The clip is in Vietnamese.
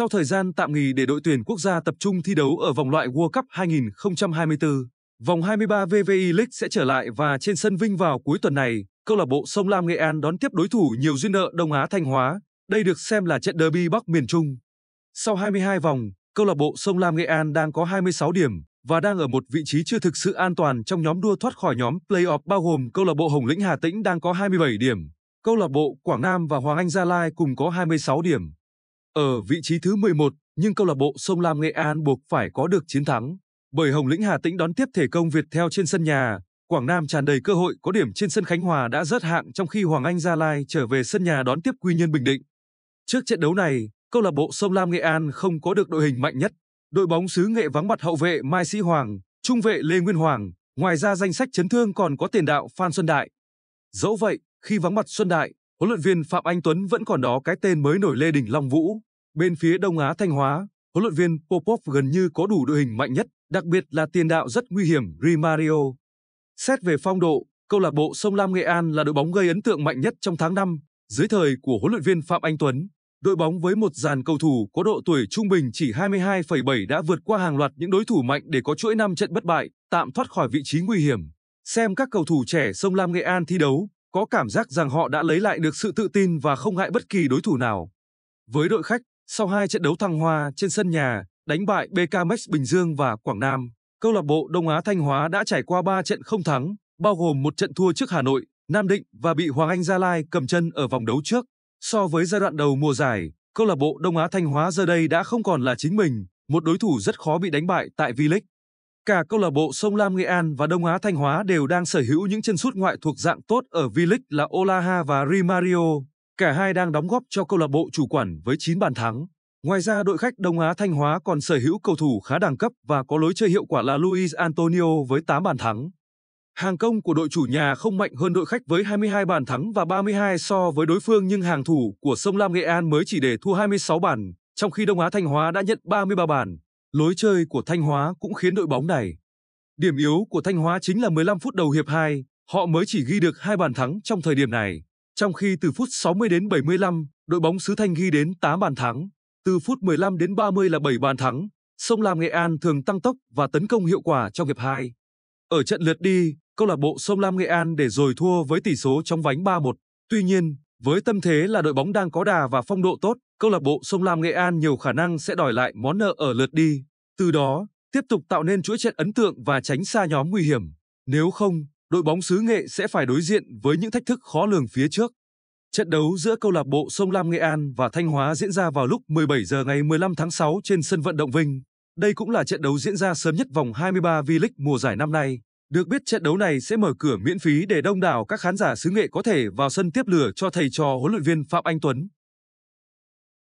Sau thời gian tạm nghỉ để đội tuyển quốc gia tập trung thi đấu ở vòng loại World Cup 2024, vòng 23 VVI League sẽ trở lại và trên sân Vinh vào cuối tuần này, câu lạc bộ Sông Lam Nghệ An đón tiếp đối thủ nhiều duyên nợ Đông Á Thanh Hóa. Đây được xem là trận derby Bắc miền Trung. Sau 22 vòng, câu lạc bộ Sông Lam Nghệ An đang có 26 điểm và đang ở một vị trí chưa thực sự an toàn trong nhóm đua thoát khỏi nhóm play-off bao gồm câu lạc bộ Hồng Lĩnh Hà Tĩnh đang có 27 điểm, câu lạc bộ Quảng Nam và Hoàng Anh Gia Lai cùng có 26 điểm. Ở vị trí thứ 11, nhưng câu lạc bộ Sông Lam Nghệ An buộc phải có được chiến thắng, bởi Hồng Lĩnh Hà Tĩnh đón tiếp thể công Việt theo trên sân nhà, Quảng Nam tràn đầy cơ hội có điểm trên sân Khánh Hòa đã rớt hạng trong khi Hoàng Anh Gia Lai trở về sân nhà đón tiếp Quy Nhân Bình Định. Trước trận đấu này, câu lạc bộ Sông Lam Nghệ An không có được đội hình mạnh nhất. Đội bóng xứ Nghệ vắng mặt hậu vệ Mai Sĩ Hoàng, trung vệ Lê Nguyên Hoàng, ngoài ra danh sách chấn thương còn có tiền đạo Phan Xuân Đại. Dẫu vậy, khi vắng mặt Xuân Đại, huấn luyện viên Phạm Anh Tuấn vẫn còn đó cái tên mới nổi Lê Đình Long Vũ. Bên phía Đông Á Thanh Hóa, huấn luyện viên Popov gần như có đủ đội hình mạnh nhất, đặc biệt là tiền đạo rất nguy hiểm Rimario. Xét về phong độ, câu lạc bộ Sông Lam Nghệ An là đội bóng gây ấn tượng mạnh nhất trong tháng 5, dưới thời của huấn luyện viên Phạm Anh Tuấn. Đội bóng với một dàn cầu thủ có độ tuổi trung bình chỉ 22,7 đã vượt qua hàng loạt những đối thủ mạnh để có chuỗi năm trận bất bại, tạm thoát khỏi vị trí nguy hiểm. Xem các cầu thủ trẻ Sông Lam Nghệ An thi đấu, có cảm giác rằng họ đã lấy lại được sự tự tin và không ngại bất kỳ đối thủ nào. Với đội khách, sau hai trận đấu thăng hoa trên sân nhà, đánh bại Max Bình Dương và Quảng Nam, câu lạc bộ Đông Á Thanh Hóa đã trải qua 3 trận không thắng, bao gồm một trận thua trước Hà Nội, Nam Định và bị Hoàng Anh Gia Lai cầm chân ở vòng đấu trước. So với giai đoạn đầu mùa giải, câu lạc bộ Đông Á Thanh Hóa giờ đây đã không còn là chính mình, một đối thủ rất khó bị đánh bại tại V-League. Cả câu lạc bộ Sông Lam Nghệ An và Đông Á Thanh Hóa đều đang sở hữu những chân sút ngoại thuộc dạng tốt ở V-League là Olaha và Rimario. Cả hai đang đóng góp cho câu lạc bộ chủ quản với 9 bàn thắng. Ngoài ra đội khách Đông Á Thanh Hóa còn sở hữu cầu thủ khá đẳng cấp và có lối chơi hiệu quả là Luis Antonio với 8 bàn thắng. Hàng công của đội chủ nhà không mạnh hơn đội khách với 22 bàn thắng và 32 so với đối phương nhưng hàng thủ của Sông Lam Nghệ An mới chỉ để thua 26 bàn, trong khi Đông Á Thanh Hóa đã nhận 33 bàn. Lối chơi của Thanh Hóa cũng khiến đội bóng này. Điểm yếu của Thanh Hóa chính là 15 phút đầu hiệp 2, họ mới chỉ ghi được hai bàn thắng trong thời điểm này. Trong khi từ phút 60 đến 75, đội bóng xứ Thanh ghi đến 8 bàn thắng, từ phút 15 đến 30 là 7 bàn thắng, Sông Lam Nghệ An thường tăng tốc và tấn công hiệu quả trong hiệp 2. Ở trận lượt đi, câu lạc bộ Sông Lam Nghệ An để rồi thua với tỷ số trong vánh 3-1. Tuy nhiên, với tâm thế là đội bóng đang có đà và phong độ tốt, câu lạc bộ Sông Lam Nghệ An nhiều khả năng sẽ đòi lại món nợ ở lượt đi. Từ đó, tiếp tục tạo nên chuỗi trận ấn tượng và tránh xa nhóm nguy hiểm. Nếu không, đội bóng xứ Nghệ sẽ phải đối diện với những thách thức khó lường phía trước. Trận đấu giữa câu lạc bộ Sông Lam Nghệ An và Thanh Hóa diễn ra vào lúc 17 giờ ngày 15 tháng 6 trên sân vận động Vinh. Đây cũng là trận đấu diễn ra sớm nhất vòng 23 V-League mùa giải năm nay. Được biết trận đấu này sẽ mở cửa miễn phí để đông đảo các khán giả xứ Nghệ có thể vào sân tiếp lửa cho thầy trò huấn luyện viên Phạm Anh Tuấn.